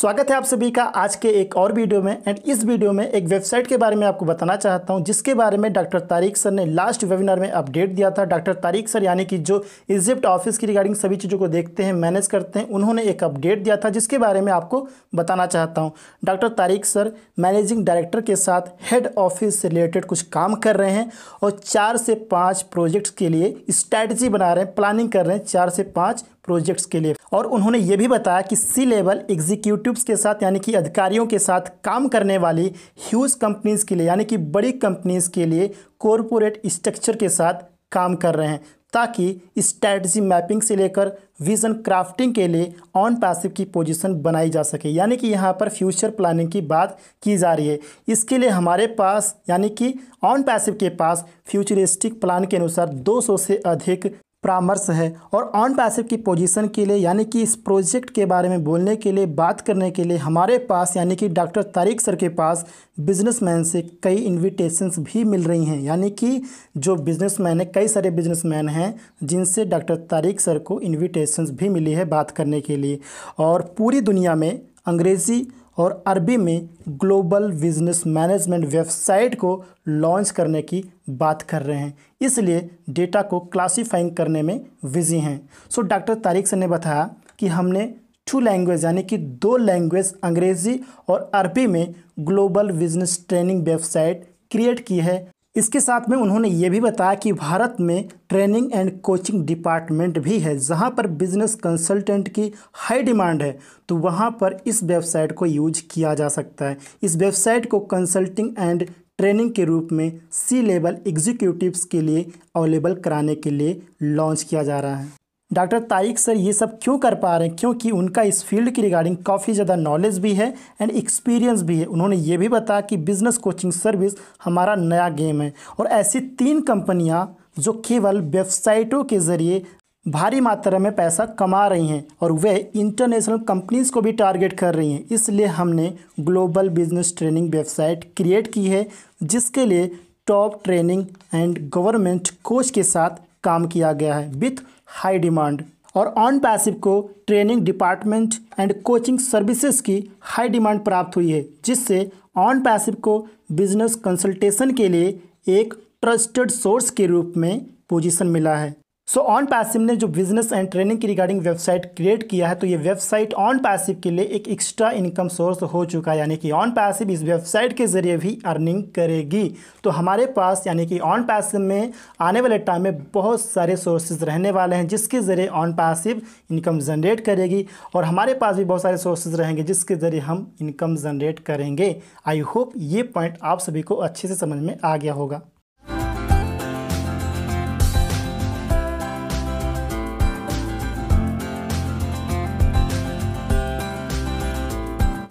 स्वागत है आप सभी का आज के एक और वीडियो में एंड इस वीडियो में एक वेबसाइट के बारे में आपको बताना चाहता हूं जिसके बारे में डॉक्टर तारिक सर ने लास्ट वेबिनार में अपडेट दिया था डॉक्टर तारिक सर यानी कि जो इजिप्ट ऑफिस की रिगार्डिंग सभी चीज़ों को देखते हैं मैनेज करते हैं उन्होंने एक अपडेट दिया था जिसके बारे में आपको बताना चाहता हूँ doctor Tariq sir managing director के साथ हेड ऑफिस से रिलेटेड कुछ काम कर रहे हैं और चार से पाँच प्रोजेक्ट्स के लिए स्ट्रैटी बना रहे हैं प्लानिंग कर रहे हैं चार से पाँच प्रोजेक्ट्स के लिए और उन्होंने ये भी बताया कि सी लेवल एग्जीक्यूटिव्स के साथ यानी कि अधिकारियों के साथ काम करने वाली ह्यूज कंपनीज़ के लिए यानी कि बड़ी कंपनीज़ के लिए कॉरपोरेट स्ट्रक्चर के साथ काम कर रहे हैं ताकि स्ट्रैटी मैपिंग से लेकर विजन क्राफ्टिंग के लिए ऑन पैसिव की पोजीशन बनाई जा सके यानी कि यहाँ पर फ्यूचर प्लानिंग की बात की जा रही है इसके लिए हमारे पास यानी कि ऑन पैसिव के पास फ्यूचरिस्टिक प्लान के अनुसार 200 से अधिक परामर्श है और ऑन पैसिव की पोजीशन के लिए यानी कि इस प्रोजेक्ट के बारे में बोलने के लिए बात करने के लिए हमारे पास यानी कि डॉक्टर तारिक सर के पास बिजनेसमैन से कई इनविटेशंस भी मिल रही हैं यानी कि जो बिजनेसमैन है कई सारे बिजनेसमैन हैं जिनसे डॉक्टर तारिक सर को इनविटेशंस भी मिली है बात करने के लिए और पूरी दुनिया में अंग्रेज़ी और अरबी में ग्लोबल बिजनेस मैनेजमेंट वेबसाइट को लॉन्च करने की बात कर रहे हैं इसलिए डेटा को क्लासिफाइंग करने में बिजी हैं सो डॉक्टर तारिक सर ने बताया कि हमने टू लैंग्वेज यानी कि दो लैंग्वेज अंग्रेज़ी और अरबी में global business training website create की है इसके साथ में उन्होंने ये भी बताया कि भारत में ट्रेनिंग एंड कोचिंग डिपार्टमेंट भी है जहाँ पर बिजनेस कंसल्टेंट की हाई डिमांड है तो वहाँ पर इस वेबसाइट को यूज किया जा सकता है इस वेबसाइट को कंसल्टिंग एंड ट्रेनिंग के रूप में सी लेवल एग्जीक्यूटिव्स के लिए अवेलेबल कराने के लिए लॉन्च किया जा रहा है डॉक्टर तारिक सर ये सब क्यों कर पा रहे हैं क्योंकि उनका इस फील्ड की रिगार्डिंग काफ़ी ज़्यादा नॉलेज भी है एंड एक्सपीरियंस भी है उन्होंने ये भी बताया कि बिज़नेस कोचिंग सर्विस हमारा नया गेम है और ऐसी तीन कंपनियाँ जो केवल वेबसाइटों के ज़रिए भारी मात्रा में पैसा कमा रही हैं और वे इंटरनेशनल कंपनीज़ को भी टारगेट कर रही हैं इसलिए हमने global business training website create की है जिसके लिए top training and government coach के साथ काम किया गया है विथ हाई डिमांड और ऑन पैसिव को training department and coaching services की हाई डिमांड प्राप्त हुई है जिससे ऑन पैसिव को बिजनेस कंसल्टेशन के लिए एक ट्रस्टेड सोर्स के रूप में पोजीशन मिला है सो ऑन पैसिव ने जो बिजनेस एंड ट्रेनिंग की रिगार्डिंग वेबसाइट क्रिएट किया है तो ये वेबसाइट ऑन पैसिव के लिए एक एक्स्ट्रा इनकम सोर्स हो चुका है यानी कि ऑन पैसिव इस वेबसाइट के ज़रिए भी अर्निंग करेगी तो हमारे पास यानी कि ऑन पैसिव में आने वाले टाइम में बहुत सारे सोर्सेज रहने वाले हैं जिसके ज़रिए ऑन पैसिव इनकम जनरेट करेगी और हमारे पास भी बहुत सारे सोर्सेज रहेंगे जिसके ज़रिए हम इनकम जनरेट करेंगे आई होप ये पॉइंट आप सभी को अच्छे से समझ में आ गया होगा